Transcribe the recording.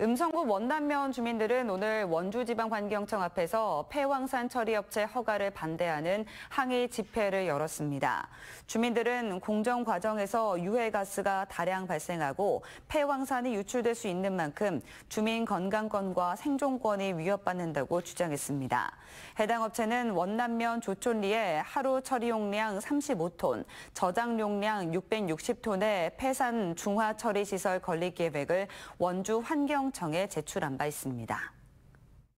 음성구 원남면 주민들은 오늘 원주지방환경청 앞에서 폐왕산 처리업체 허가를 반대하는 항의 집회를 열었습니다. 주민들은 공정 과정에서 유해가스가 다량 발생하고 폐왕산이 유출될 수 있는 만큼 주민 건강권과 생존권이 위협받는다고 주장했습니다. 해당 업체는 원남면 조촌리에 하루 처리 용량 35톤, 저장 용량 660톤의 폐산 중화 처리 시설 건립 계획을 원주 환경 행정청에 제출한 바 있습니다.